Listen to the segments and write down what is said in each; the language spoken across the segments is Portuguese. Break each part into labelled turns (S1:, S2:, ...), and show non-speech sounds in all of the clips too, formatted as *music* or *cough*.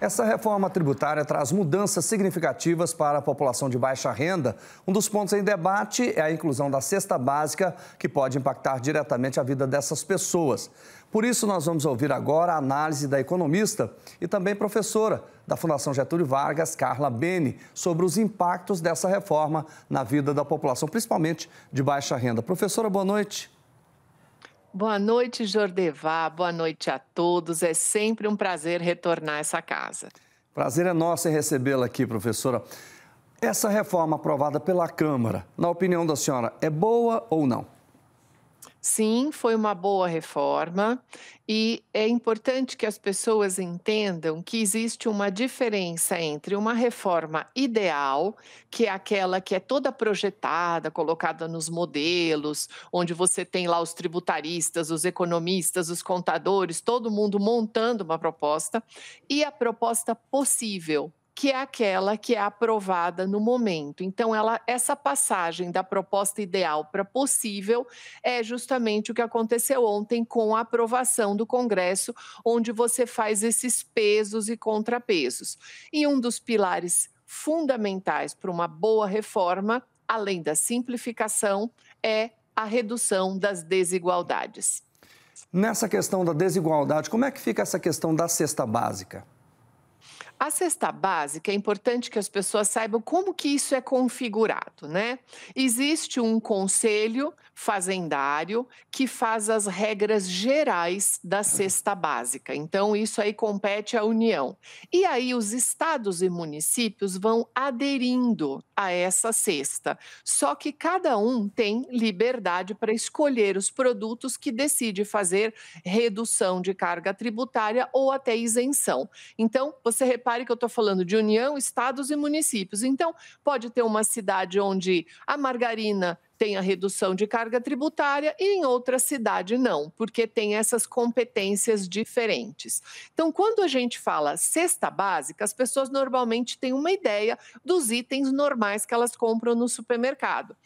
S1: Essa reforma tributária traz mudanças significativas para a população de baixa renda. Um dos pontos em debate é a inclusão da cesta básica, que pode impactar diretamente a vida dessas pessoas. Por isso, nós vamos ouvir agora a análise da economista e também professora da Fundação Getúlio Vargas, Carla Bene, sobre os impactos dessa reforma na vida da população, principalmente de baixa renda. Professora, boa noite.
S2: Boa noite, Jordevá. Boa noite a todos. É sempre um prazer retornar a essa casa.
S1: Prazer é nosso em recebê-la aqui, professora. Essa reforma aprovada pela Câmara, na opinião da senhora, é boa ou não? Sim, foi
S2: uma boa reforma e é importante que as pessoas entendam que existe uma diferença entre uma reforma ideal, que é aquela que é toda projetada, colocada nos modelos, onde você tem lá os tributaristas, os economistas, os contadores, todo mundo montando uma proposta, e a proposta possível, que é aquela que é aprovada no momento. Então, ela, essa passagem da proposta ideal para possível é justamente o que aconteceu ontem com a aprovação do Congresso, onde você faz esses pesos e contrapesos. E um dos pilares fundamentais para uma boa reforma, além da simplificação, é a redução das desigualdades.
S1: Nessa questão da desigualdade, como é que fica essa questão da cesta básica?
S2: A cesta básica é importante que as pessoas saibam como que isso é configurado, né? Existe um conselho fazendário que faz as regras gerais da cesta básica. Então isso aí compete à União. E aí os estados e municípios vão aderindo a essa cesta. Só que cada um tem liberdade para escolher os produtos que decide fazer redução de carga tributária ou até isenção. Então você repara repare que eu estou falando de União, estados e municípios. Então, pode ter uma cidade onde a margarina tem a redução de carga tributária e em outra cidade não, porque tem essas competências diferentes. Então, quando a gente fala cesta básica, as pessoas normalmente têm uma ideia dos itens normais que elas compram no supermercado.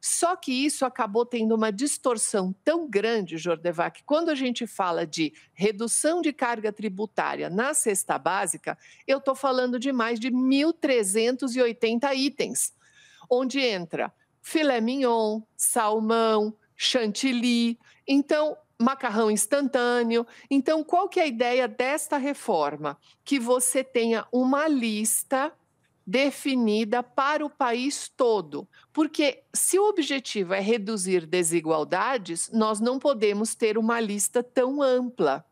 S2: Só que isso acabou tendo uma distorção tão grande, Jordevá, que quando a gente fala de redução de carga tributária na cesta básica, eu estou falando de mais de 1.380 itens, onde entra filé mignon, salmão, chantilly, então macarrão instantâneo. Então, qual que é a ideia desta reforma? Que você tenha uma lista definida para o país todo. Porque se o objetivo é reduzir desigualdades, nós não podemos ter uma lista tão ampla.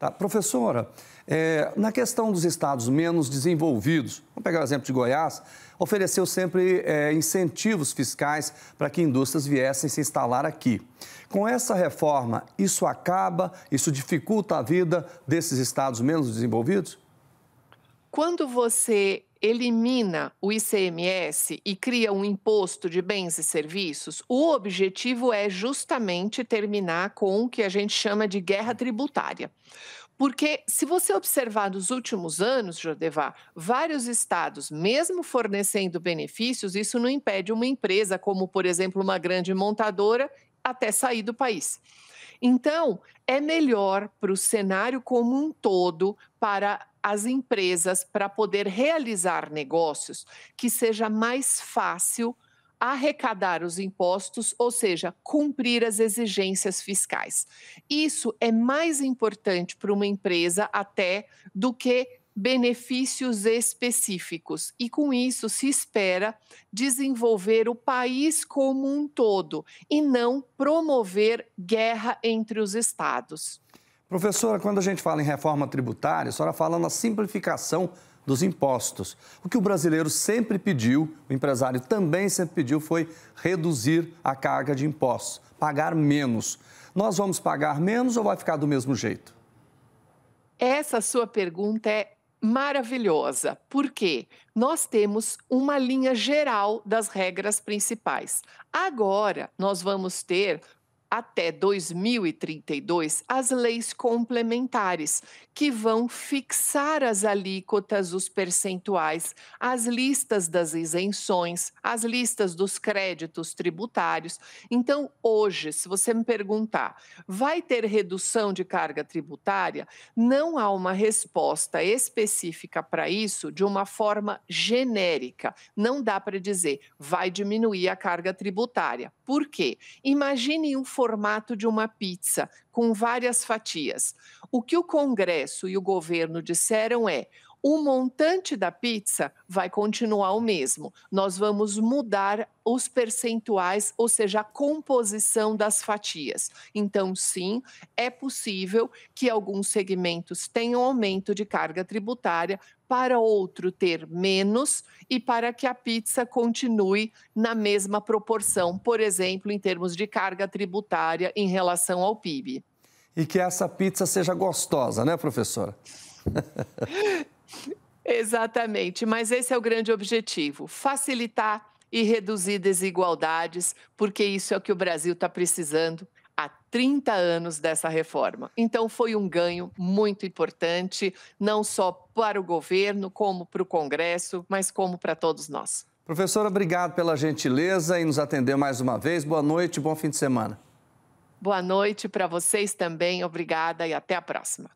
S1: Tá? Professora, é, na questão dos estados menos desenvolvidos, vamos pegar o exemplo de Goiás, ofereceu sempre é, incentivos fiscais para que indústrias viessem se instalar aqui. Com essa reforma, isso acaba, isso dificulta a vida desses estados menos desenvolvidos?
S2: Quando você elimina o ICMS e cria um imposto de bens e serviços, o objetivo é justamente terminar com o que a gente chama de guerra tributária. Porque, se você observar nos últimos anos, Jordevá, vários estados, mesmo fornecendo benefícios, isso não impede uma empresa, como, por exemplo, uma grande montadora, até sair do país. Então, é melhor para o cenário como um todo, para as empresas para poder realizar negócios que seja mais fácil arrecadar os impostos, ou seja, cumprir as exigências fiscais. Isso é mais importante para uma empresa até do que benefícios específicos. E com isso se espera desenvolver o país como um todo e não promover guerra entre os estados.
S1: Professora, quando a gente fala em reforma tributária, a senhora fala na simplificação dos impostos. O que o brasileiro sempre pediu, o empresário também sempre pediu, foi reduzir a carga de impostos, pagar menos. Nós vamos pagar menos ou vai ficar do mesmo jeito?
S2: Essa sua pergunta é maravilhosa, porque nós temos uma linha geral das regras principais. Agora, nós vamos ter até 2032 as leis complementares, que vão fixar as alíquotas, os percentuais, as listas das isenções, as listas dos créditos tributários. Então, hoje, se você me perguntar, vai ter redução de carga tributária? Não há uma resposta específica para isso de uma forma genérica. Não dá para dizer vai diminuir a carga tributária por quê? Imagine um formato de uma pizza com várias fatias. O que o Congresso e o governo disseram é: o montante da pizza vai continuar o mesmo. Nós vamos mudar os percentuais, ou seja, a composição das fatias. Então, sim, é possível que alguns segmentos tenham aumento de carga tributária, para outro ter menos e para que a pizza continue na mesma proporção, por exemplo, em termos de carga tributária em relação ao
S1: PIB. E que essa pizza seja gostosa, né, professora? *laughs*
S2: Exatamente, mas esse é o grande objetivo: facilitar e reduzir desigualdades, porque isso é o que o Brasil está precisando há 30 anos dessa reforma. Então, foi um ganho muito importante, não só para o governo, como para o Congresso, mas como para todos nós.
S1: Professora, obrigado pela gentileza e nos atender mais uma vez. Boa noite, bom fim de semana.
S2: Boa noite para vocês também, obrigada e até a próxima.